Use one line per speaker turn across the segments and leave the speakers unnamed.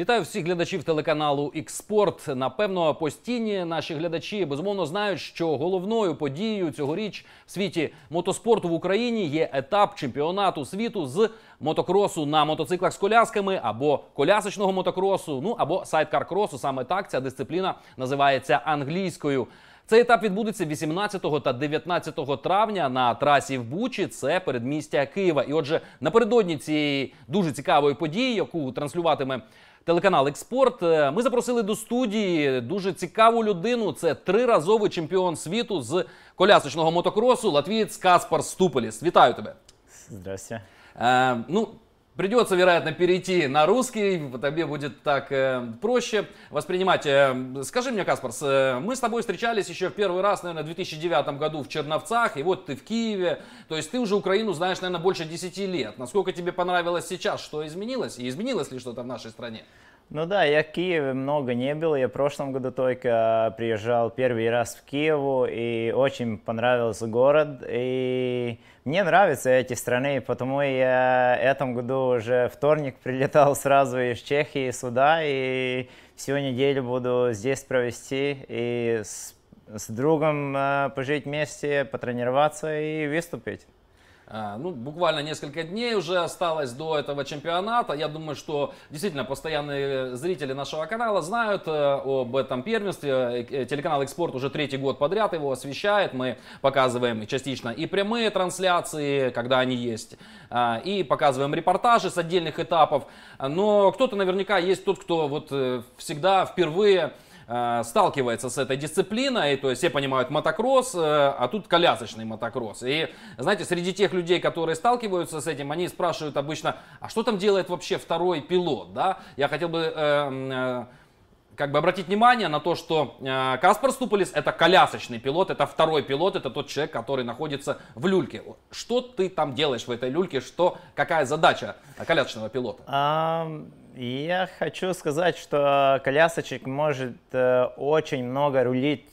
Вітаю всіх глядачів телеканалу Ікспорт. Напевно, постійні наші глядачі безумовно знають, що головною подією цьогоріч в світі мотоспорту в Україні є етап чемпіонату світу з мотокросу на мотоциклах з колясками або колясочного мотокросу, ну або сайдкар-кросу. Саме так ця дисципліна називається англійською. Цей етап відбудеться 18 та 19 травня на трасі в Бучі. Це передмістя Києва. І отже, напередодні цієї дуже цікавої події, яку транслюватиме телеканал Експорт. Е, ми запросили до студії дуже цікаву людину. Це триразовий чемпіон світу з колясочного мотокросу. Латвієць Каспар Ступеліс. Вітаю тебе. Здрасте. Е, ну, Придется, вероятно, перейти на русский, тебе будет так э, проще воспринимать. Э, скажи мне, Каспарс, э, мы с тобой встречались еще в первый раз, наверное, в 2009 году в Черновцах, и вот ты в Киеве. То есть ты уже Украину знаешь, наверное, больше 10 лет. Насколько тебе понравилось сейчас, что изменилось, и изменилось ли что-то в нашей стране?
Ну да, я в Киеве много не был. Я в прошлом году только а, приезжал первый раз в Киеву и очень понравился город. И мне нравятся эти страны, потому я этом году уже вторник прилетал сразу из Чехии сюда и всю неделю буду здесь провести и с, с другом а, пожить вместе, потренироваться и выступить.
А, ну, буквально несколько дней уже осталось до этого чемпионата. Я думаю, что действительно постоянные зрители нашего канала знают э, об этом первенстве. Э, телеканал «Экспорт» уже третий год подряд его освещает. Мы показываем частично и прямые трансляции, когда они есть, а, и показываем репортажи с отдельных этапов. Но кто-то наверняка есть тот, кто вот э, всегда впервые Э, сталкивается с этой дисциплиной, то есть все понимают мотокросс, э, а тут колясочный мотокросс. И, знаете, среди тех людей, которые сталкиваются с этим, они спрашивают обычно, а что там делает вообще второй пилот, да? Я хотел бы... Э, э, как бы обратить внимание на то, что э, Каспар Ступолис это колясочный пилот, это второй пилот, это тот человек, который находится в люльке. Что ты там делаешь в этой люльке, что, какая задача колясочного пилота?
Um... Я хочу сказать, что колясочек может э, очень много рулить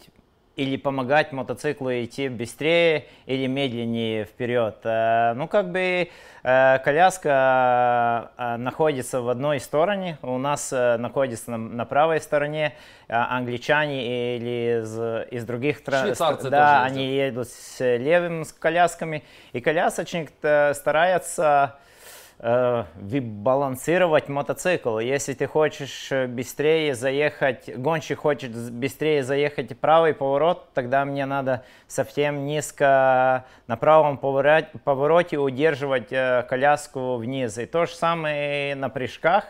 или помогать мотоциклу идти быстрее или медленнее вперед. Э, ну, как бы э, коляска э, находится в одной стороне, у нас находится на, на правой стороне, англичане или из, из других стран, да, они едут с левым с колясками, и колясочник старается Э, балансировать мотоцикл. Если ты хочешь э, быстрее заехать, гонщик хочет быстрее заехать правый поворот, тогда мне надо совсем низко на правом повороте удерживать э, коляску вниз. И то же самое на прыжках.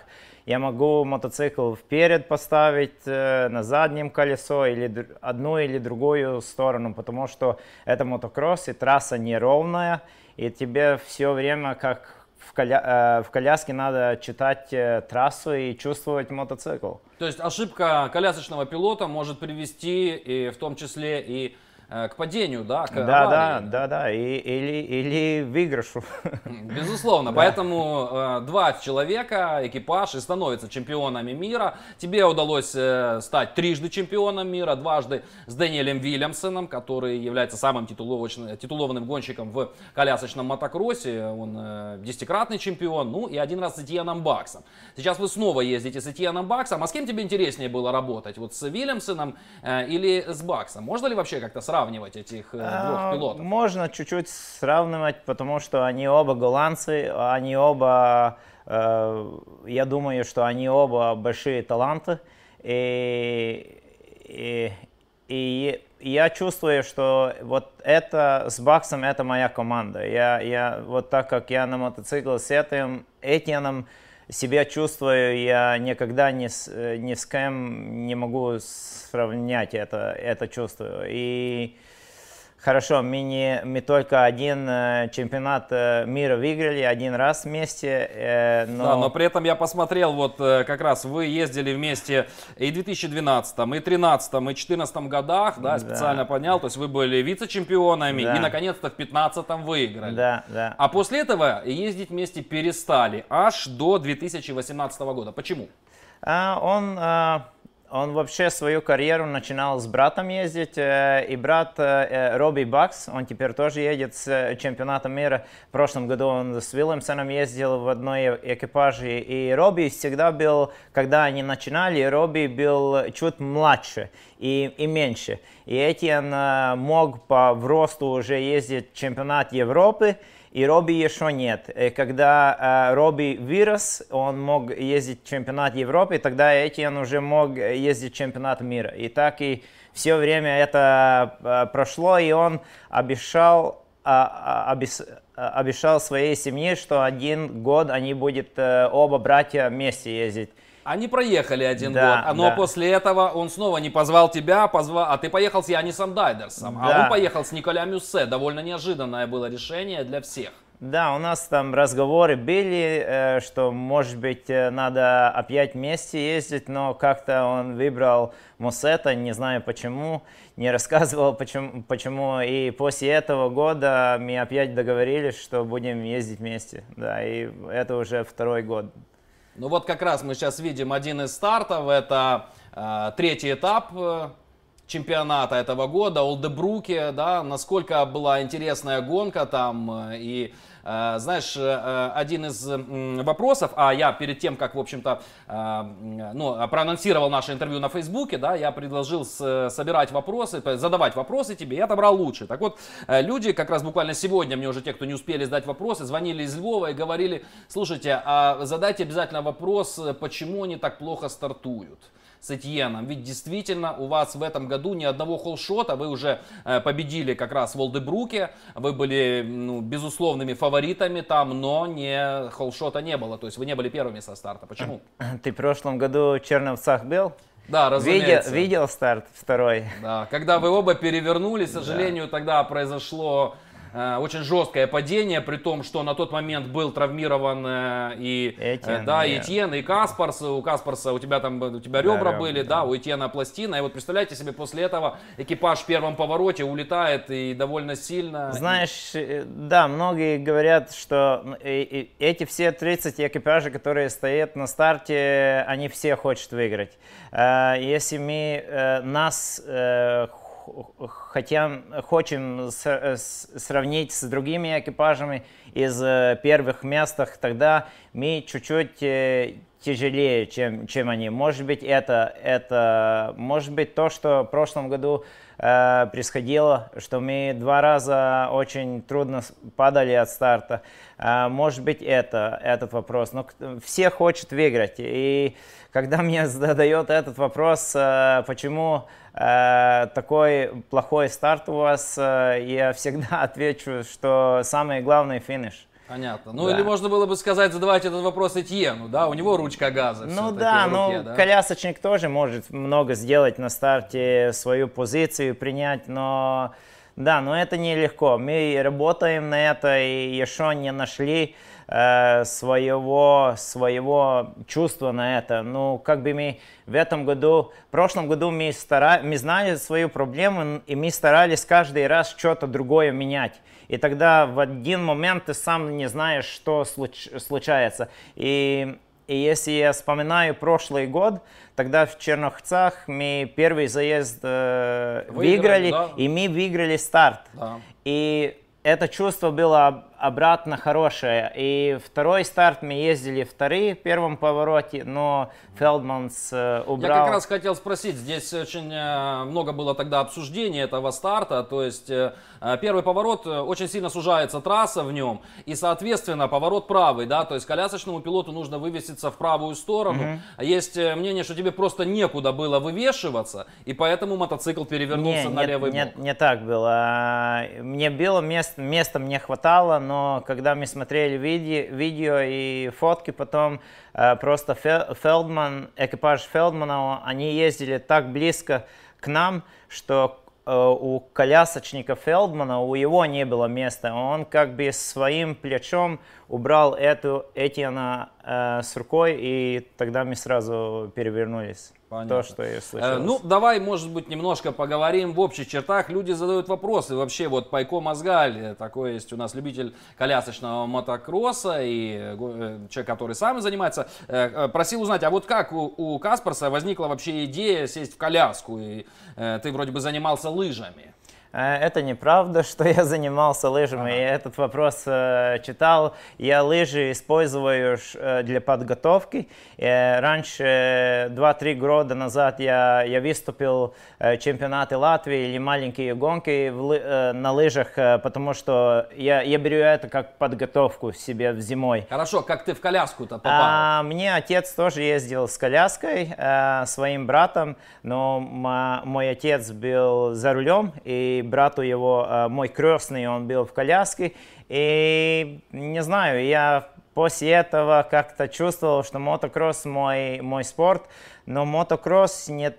Я могу мотоцикл вперед поставить, на заднем колесо, или одну или другую сторону, потому что это мотокросс, и трасса неровная, и тебе все время, как в, коля... Э, в коляске надо читать э, трассу и чувствовать мотоцикл.
То есть ошибка колясочного пилота может привести и в том числе и Э, к падению, да, к да, да,
да, да, и, или, или выигрышу. Безусловно, да.
поэтому э, два человека, экипаж и становятся чемпионами мира. Тебе удалось э, стать трижды чемпионом мира, дважды с Дэниелем Вильямсоном, который является самым титулованным гонщиком в колясочном мотокроссе, он э, десятикратный чемпион, ну и один раз с Этьеном Баксом. Сейчас вы снова ездите с Этьеном Баксом, а с кем тебе интереснее было работать, вот с Вильямсоном э, или с Баксом? Можно ли вообще как-то сразу сравнивать этих э, а, двух пилотов?
Можно чуть-чуть сравнивать, потому что они оба голландцы, они оба, э, я думаю, что они оба большие таланты. И, и, и я чувствую, что вот это с Баксом это моя команда. Я, я вот так как я на мотоцикле с этим Этьяном, себя чувствую, я никогда не с, э, не с кем не могу сравнять это, это чувство. И Хорошо, мы не, мы только один чемпионат мира выиграли, один раз вместе. Но... Да, но при этом я посмотрел,
вот э, как раз вы ездили вместе и в 2012,
и 2013, и 2014
годах, да, специально да. понял, то есть вы были вице-чемпионами да. и наконец-то в 2015 выиграли.
Да, да. А после этого ездить вместе перестали аж до 2018 года. Почему? А, он... А он вообще свою карьеру начинал с братом ездить, э, и брат э, э, Робби Бакс, он теперь тоже едет с чемпионата мира. В прошлом году он с Вильямсоном ездил в одной экипаже, и Робби всегда был, когда они начинали, Робби был чуть младше и, и меньше. И Этьен мог по в росту уже ездить чемпионат Европы, и Робби еще нет. И э, когда э, Робби вырос, он мог ездить в чемпионат Европы, и тогда Этьен уже мог э, ездить в чемпионат мира. И так и все время это э, прошло, и он обещал, а, а, э, обес, обещал своей семье, что один год они будут э, оба братья вместе ездить они проехали один да, год, а, но да. после этого он снова не позвал тебя, позвал,
а ты поехал с Янисом Дайдерсом, а да. а он поехал с Николя Мюссе. Довольно неожиданное было решение для всех.
Да, у нас там разговоры были, э, что, может быть, э, надо опять вместе ездить, но как-то он выбрал Мусета, не знаю почему, не рассказывал почему, почему. И после этого года мы опять договорились, что будем ездить вместе. Да, и это уже второй год. Ну вот как раз мы сейчас видим один из стартов, это э, третий этап э,
чемпионата этого года, Олдебруке, да, насколько была интересная гонка там э, и э, знаешь, э, один из вопросов, а я перед тем, как, в общем-то, ну, проанонсировал наше интервью на Фейсбуке, да, я предложил собирать вопросы, задавать вопросы тебе, я отобрал лучше. Так вот, люди как раз буквально сегодня, мне уже те, кто не успели задать вопросы, звонили из Львова и говорили, слушайте, а задайте обязательно вопрос, почему они так плохо стартуют с Этьеном. Ведь действительно у вас в этом году ни одного холшота. Вы уже э, победили как раз в Олдебруке. Вы были ну, безусловными фаворитами там, но не холшота не было. То есть вы не были первыми со старта. Почему?
Ты в прошлом году в Черновцах был? Да, разумеется. Видел, видел старт второй.
Да, когда вы оба перевернули, к сожалению, да. тогда произошло Э, очень жесткое падение, при том, что на тот момент был травмирован э, и э, Этьен, да, и Этьен, и Каспарс. У Каспарса у тебя там у тебя ребра да, были, да. да, у Этьена пластина. И вот представляете себе, после этого экипаж в первом повороте улетает и довольно сильно. Знаешь,
да, многие говорят, что эти все 30 экипажей, которые стоят на старте, они все хотят выиграть. Если мы, нас хотим, хотим сравнить с другими экипажами из э, первых местах, тогда мы чуть-чуть э, тяжелее, чем, чем они. Может быть, это, это, может быть, то, что в прошлом году э, происходило, что мы два раза очень трудно падали от старта. Э, может быть, это, этот вопрос. Но все хотят выиграть. И когда мне задает этот вопрос, э, почему Э, такой плохой старт у вас, э, я всегда отвечу, что самое главное финиш.
Понятно. Ну да. или можно было бы сказать, задавать этот вопрос Этьену, да, у него ручка газа.
Ну да, ну, руке, ну да? колясочник тоже может много сделать на старте, свою позицию принять, но... Да, но это нелегко. Мы работаем на это и еще не нашли э, своего, своего чувства на это. Ну, как бы мы в этом году, в прошлом году мы, стара... мы знали свою проблему, и мы старались каждый раз что-то другое менять. И тогда в один момент ты сам не знаешь, что случ... случается. И и если я вспоминаю прошлый год, тогда в Чернохцах мы первый заезд э, выиграли, выиграли да. и мы выиграли старт. Да. И это чувство было обратно хорошая. И второй старт мы ездили вторые в первом повороте, но Фелдманс убрал. Э, Я как раз
хотел спросить, здесь очень э, много было тогда обсуждений этого старта, то есть э, первый поворот, очень сильно сужается трасса в нем, и, соответственно, поворот правый, да, то есть колясочному пилоту нужно вывеситься в правую сторону. Угу. Есть мнение, что тебе просто некуда было вывешиваться, и поэтому мотоцикл перевернулся не, на не, левый не, бок.
Не, не так было. Мне было, мест, места мне хватало, но когда мы смотрели виде, видео и фотки потом, э, просто Фелдман, экипаж Фелдмана, они ездили так близко к нам, что э, у колясочника Фелдмана, у его не было места. Он как бы своим плечом убрал эту, Этьена э, с рукой, и тогда мы сразу перевернулись. Понятно. То, что я слышал. Э, ну,
давай, может быть, немножко поговорим в общих чертах. Люди задают вопросы. Вообще, вот Пайко Мозгаль, э, такой есть у нас любитель колясочного мотокросса и э, э человек, который сам занимается, э, э, просил узнать, а вот как у, у Каспарса возникла вообще идея сесть в коляску? И э, ты вроде бы
занимался лыжами. Э, это неправда, что я занимался лыжами. Ага. Я этот вопрос э, читал. Я лыжи использую э, для подготовки. раньше, 2-3 года назад, я, я выступил в чемпионаты Латвии или маленькие гонки на лыжах, потому что я, я беру это как подготовку себе в зимой.
Хорошо, как ты в коляску-то а, попал?
А, мне отец тоже ездил с коляской, своим братом, но мой отец был за рулем, и брату его, э, мой крестный, он был в коляске. И не знаю, я после этого как-то чувствовал, что мотокросс мой, мой спорт, но мотокросс не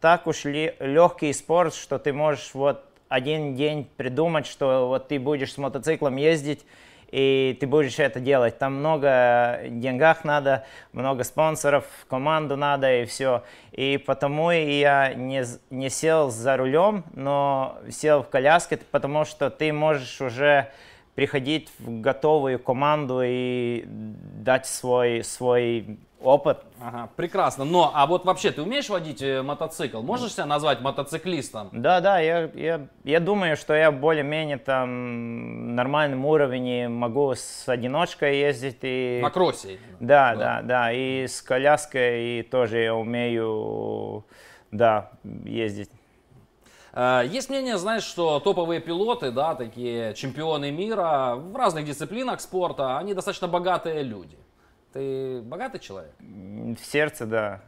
так уж ли легкий спорт, что ты можешь вот один день придумать, что вот ты будешь с мотоциклом ездить и ты будешь это делать. Там много деньгах надо, много спонсоров, команду надо и все. И потому я не, не сел за рулем, но сел в коляске, потому что ты можешь уже приходить в готовую команду и дать свой, свой опыт. Ага, прекрасно. Но, а вот
вообще, ты умеешь водить э, мотоцикл? Можешь себя назвать мотоциклистом?
Да, да, я, я, я думаю, что я более-менее там нормальном уровне могу с одиночкой ездить. И... На кроссе? Да, да, да, да. И с коляской и тоже я умею да, ездить.
Э, есть мнение, знаешь, что топовые пилоты, да, такие чемпионы мира в разных дисциплинах спорта, они достаточно богатые люди. Ты богатый человек? В сердце, да.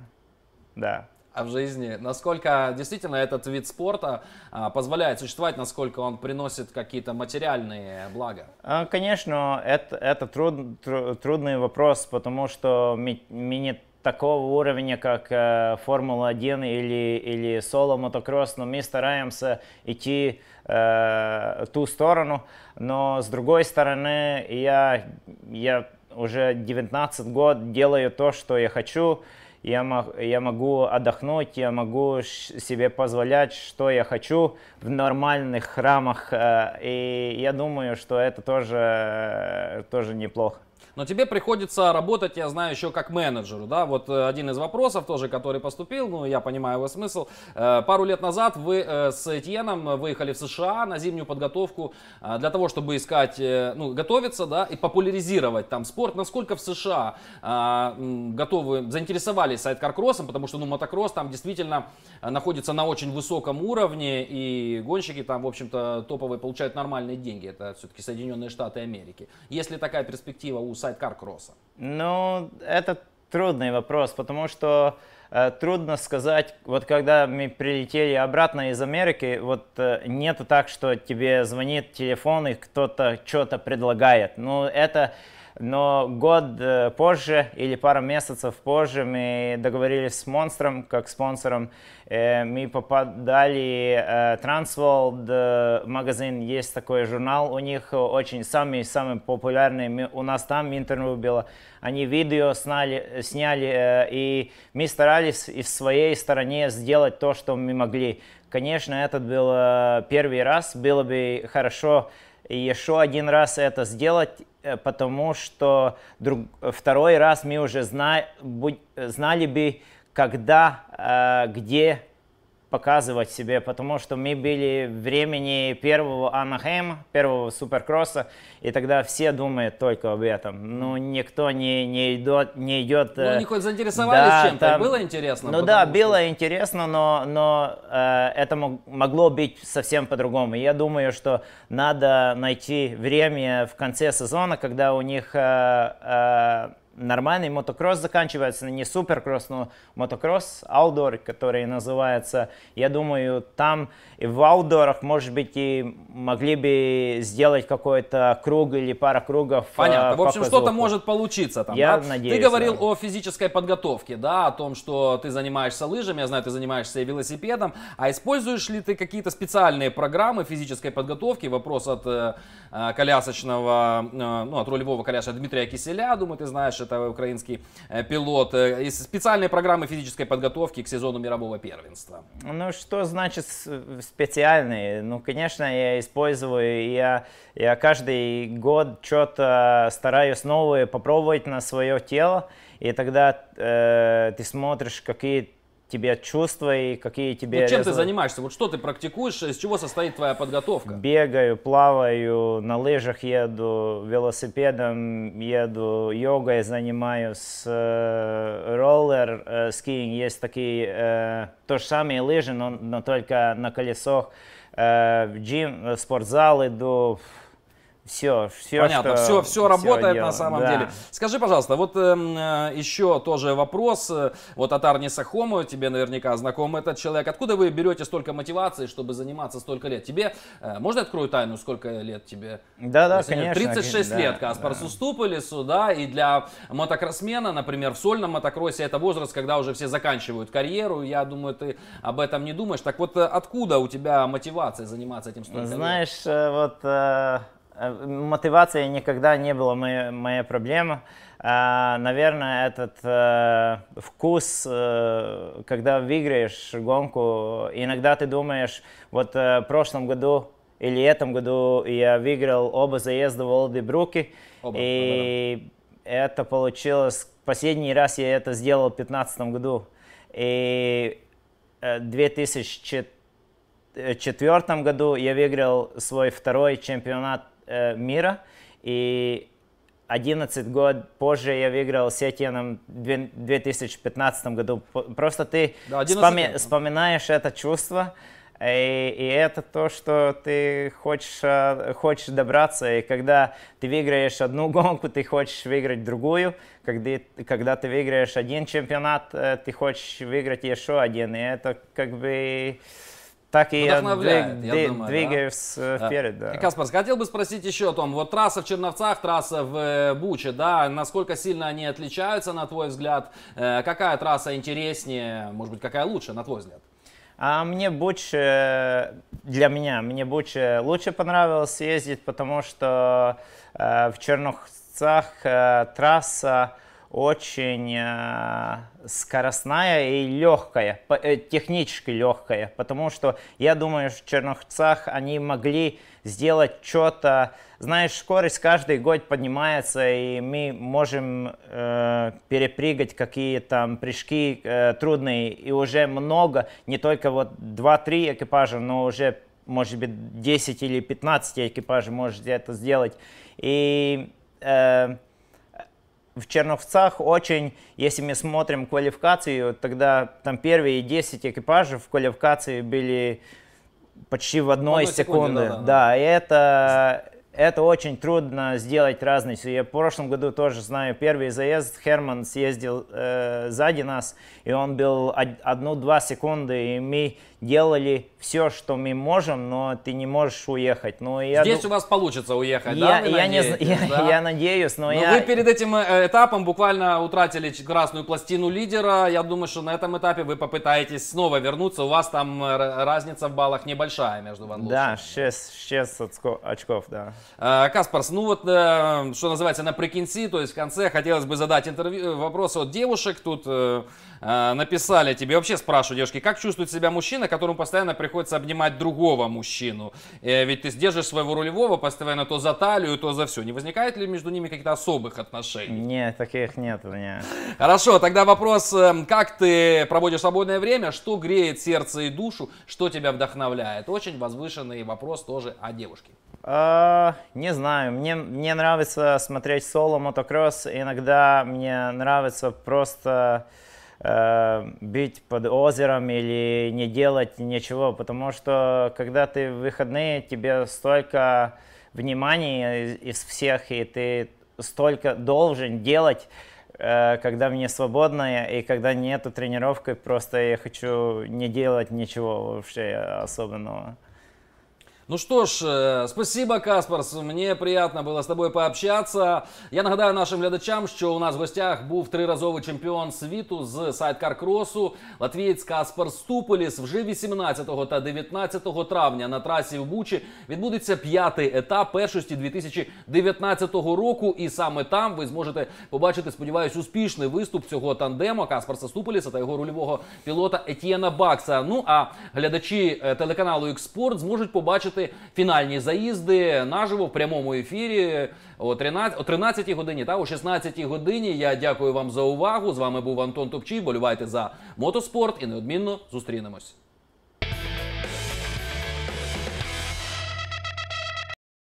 Да. А в жизни, насколько действительно этот вид спорта а, позволяет существовать, насколько он приносит какие-то материальные блага?
А, конечно, это, это труд, труд, трудный вопрос, потому что мне такого уровня, как э, Формула-1 или, или соло-мотокросс, но мы стараемся идти э, ту сторону. Но с другой стороны, я, я уже 19 год делаю то, что я хочу. Я, мог, я могу отдохнуть, я могу себе позволять, что я хочу в нормальных храмах. Э, и я думаю, что это тоже, э, тоже неплохо
но тебе приходится работать, я знаю, еще как менеджеру, да, вот э, один из вопросов тоже, который поступил, ну, я понимаю его смысл, э, пару лет назад вы э, с Этьеном выехали в США на зимнюю подготовку для того, чтобы искать, ну, готовиться, да, и популяризировать там спорт, насколько в США готовы, заинтересовались сайт-каркроссом, потому что, ну, мотокросс там действительно находится на очень высоком уровне, и гонщики там, в общем-то, топовые получают нормальные деньги, это все-таки Соединенные Штаты Америки. Если такая перспектива у сайта сайдкар кросса?
Ну, это трудный вопрос, потому что э, трудно сказать, вот когда мы прилетели обратно из Америки, вот э, нету так, что тебе звонит телефон и кто-то что-то предлагает. Ну, это но год э, позже или пару месяцев позже мы договорились с Монстром, как спонсором. Э, мы попадали э, Transworld магазин, есть такой журнал у них, очень самый-самый популярный. У нас там интервью было. Они видео сняли, сняли и мы старались и в своей стороне сделать то, что мы могли. Конечно, этот был первый раз. Было бы хорошо, и еще один раз это сделать, э, потому что друг, второй раз мы уже зна, будь, знали бы, когда, э, где показывать себе, потому что мы были времени первого Анахэма, первого суперкросса, и тогда все думают только об этом. Ну, никто не, не идет... Не идет ну, э, они хоть заинтересовались да, чем-то, там, было интересно? Ну да, что... было интересно, но, но э, это могло быть совсем по-другому. Я думаю, что надо найти время в конце сезона, когда у них... Э, э, нормальный мотокросс заканчивается, не суперкросс, но мотокросс аутдор, который называется. Я думаю, там и в аутдорах, может быть, и могли бы сделать какой-то круг или пара кругов. Э, Понятно. По в общем, что-то
может получиться там. Я да? надеюсь. Ты говорил да. о физической подготовке, да, о том, что ты занимаешься лыжами, я знаю, ты занимаешься и велосипедом. А используешь ли ты какие-то специальные программы физической подготовки? Вопрос от э, э колясочного, э, ну, от рулевого коляса Дмитрия Киселя, думаю, ты знаешь это украинский э, пилот, э, из специальной программы физической подготовки к сезону мирового первенства?
Ну, что значит специальный? Ну, конечно, я использую, я, я каждый год что-то стараюсь новое попробовать на свое тело, и тогда э, ты смотришь, какие тебе чувства и какие тебе... Ну, чем резают. ты занимаешься? Вот что ты практикуешь?
Из чего состоит твоя подготовка?
Бегаю, плаваю, на лыжах еду, велосипедом еду, йогой занимаюсь, э, роллер, э, скинг. Есть такие, э, то же самое лыжи, но, но только на колесах. Э, в джим, в спортзал иду, все, все. Понятно, что, все, все, работает дело, на самом да. деле.
Скажи, пожалуйста, вот эм, э, еще тоже вопрос. Э, вот от Арни Сахому, тебе наверняка знаком этот человек. Откуда вы берете столько мотивации, чтобы заниматься столько лет? Тебе, э, можно открою тайну, сколько лет тебе? Да, да, Если конечно. Нет, 36 да, лет Каспар да. Суступылесу, да, и для мотокроссмена, например, в сольном мотокроссе это возраст, когда уже все заканчивают карьеру. Я думаю, ты об этом не думаешь. Так вот, э, откуда у тебя мотивация заниматься этим столько Знаешь,
лет? Знаешь, э, вот... Э, Мотивация никогда не была моя, моя проблема. Наверное, этот э, вкус, э, когда выиграешь гонку, иногда ты думаешь, вот в прошлом году или этом году я выиграл оба заезда в Олдебруке. Оба. И ну да. это получилось... Последний раз я это сделал в 2015 году. И в 2004 году я выиграл свой второй чемпионат Э, мира. И 11 год позже я выиграл с Этьеном в 2015 году. Просто ты да, вспоми лет. вспоминаешь это чувство, и, э, и это то, что ты хочешь, э, хочешь добраться. И когда ты выиграешь одну гонку, ты хочешь выиграть другую. Когда, когда ты выиграешь один чемпионат, ты хочешь выиграть еще один. И это как бы так и вдвиг, я думаю, двигаюсь э, да. вперед. Да.
Каспарс, хотел бы спросить еще о том, вот трасса в Черновцах, трасса в э, Буче, да, насколько сильно они отличаются, на твой взгляд? Э, какая трасса интереснее, может быть, какая лучше, на твой взгляд?
А мне Буче для меня, мне Буче лучше понравилось ездить, потому что в Черновцах трасса очень э, скоростная и легкая, э, технически легкая, потому что я думаю, в Черновцах они могли сделать что-то, знаешь, скорость каждый год поднимается, и мы можем э, перепрыгать какие там прыжки э, трудные, и уже много, не только вот 2-3 экипажа, но уже, может быть, 10 или 15 экипажей может это сделать. И э, в Черновцах очень, если мы смотрим квалификацию, тогда там первые 10 экипажей в квалификации были почти в одной, в одной секунде. секунде. Да, да, да. это, это очень трудно сделать разницу. Я в прошлом году тоже знаю, первый заезд Херман съездил э, сзади нас, и он был од- одну-два секунды, и мы делали все, что мы можем, но ты не можешь уехать. Но ну, я Здесь ду... у
вас получится уехать, я, да? я, не, я, да? я
надеюсь, но, но ну, я... Вы
перед этим э, этапом буквально утратили красную пластину лидера. Я думаю, что на этом этапе вы попытаетесь снова вернуться. У вас там э, разница в баллах небольшая между
Ван Да, 6, 6 очков, да. Э, Каспарс, ну вот, что
называется, на напрекинси, то есть в конце хотелось бы задать интервью, вопрос от девушек. Тут Э, написали тебе. Вообще спрашиваю, девушки, как чувствует себя мужчина, которому постоянно приходится обнимать другого мужчину? Э, ведь ты сдержишь своего рулевого постоянно то за талию, то за все. Не возникает ли между ними каких-то особых отношений? Нет, таких нет у меня. Хорошо, тогда вопрос, э, как ты проводишь свободное время, что греет сердце и душу, что тебя вдохновляет? Очень возвышенный вопрос тоже о девушке.
А, не знаю, мне, мне нравится смотреть соло, мотокросс, иногда мне нравится просто э, бить под озером или не делать ничего, потому что когда ты в выходные, тебе столько внимания из, из всех, и ты столько должен делать, э, когда мне свободно, и когда нету тренировки, просто я хочу не делать ничего вообще особенного.
Ну что ж, э, спасибо, Каспарс. Мені приємно було з тобою пообщатися. Я нагадаю нашим глядачам, що у нас в гостях був триразовий чемпіон світу з сайткар кросу Латвієць Каспар Ступоліс. Вже 18 та 19 травня на трасі в Бучі відбудеться п'ятий етап першості 2019 року. І саме там ви зможете побачити, сподіваюсь, успішний виступ цього тандему Каспарса Ступоліса та його рульового пілота Етіена Бакса. Ну а глядачі е, телеканалу Експорт зможуть побачити бачити фінальні заїзди наживо в прямому ефірі о 13 о 13 годині та о 16 годині. Я дякую вам за увагу. З вами був Антон Топчій. Болювайте за мотоспорт і неодмінно зустрінемось.